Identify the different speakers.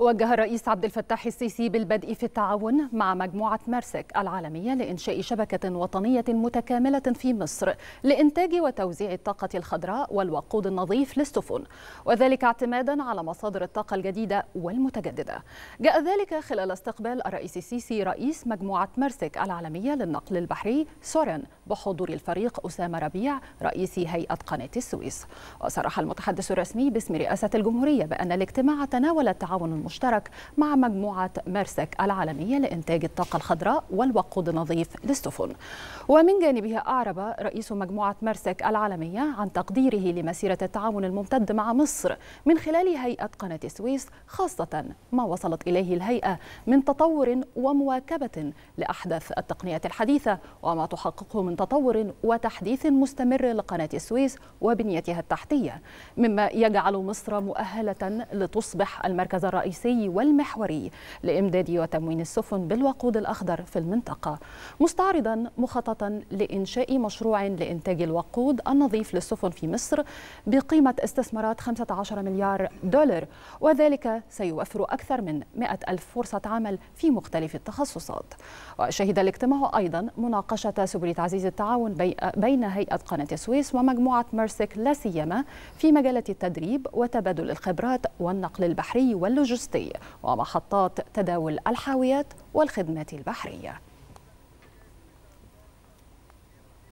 Speaker 1: وجه الرئيس عبد الفتاح السيسي بالبدء في التعاون مع مجموعة مارسك العالمية لإنشاء شبكة وطنية متكاملة في مصر لإنتاج وتوزيع الطاقة الخضراء والوقود النظيف للسفن وذلك اعتمادا على مصادر الطاقة الجديدة والمتجددة جاء ذلك خلال استقبال الرئيس السيسي رئيس مجموعة مارسك العالمية للنقل البحري سورن بحضور الفريق أسامة ربيع رئيس هيئة قناة السويس وصرح المتحدث الرسمي باسم رئاسة الجمهورية بأن الاجتماع تناول التعاون المشترك مشترك مع مجموعة ميرسك العالمية لإنتاج الطاقة الخضراء والوقود النظيف للسفن ومن جانبه أعرب رئيس مجموعة ميرسك العالمية عن تقديره لمسيرة التعاون الممتد مع مصر من خلال هيئة قناة السويس خاصة ما وصلت إليه الهيئة من تطور ومواكبة لأحدث التقنيات الحديثة وما تحققه من تطور وتحديث مستمر لقناة السويس وبنيتها التحتية مما يجعل مصر مؤهلة لتصبح المركز الرئيسي الرئيسي والمحوري لإمداد وتموين السفن بالوقود الأخضر في المنطقة مستعرضا مخططا لإنشاء مشروع لإنتاج الوقود النظيف للسفن في مصر بقيمة استثمارات 15 مليار دولار وذلك سيوفر أكثر من 100 ألف فرصة عمل في مختلف التخصصات وشهد الاجتماع أيضا مناقشة سبل تعزيز التعاون بين هيئة قناة السويس ومجموعة ميرسك لا سيما في مجالات التدريب وتبادل الخبرات والنقل البحري واللوجستي اللوجستي ومحطات تداول الحاويات والخدمات البحرية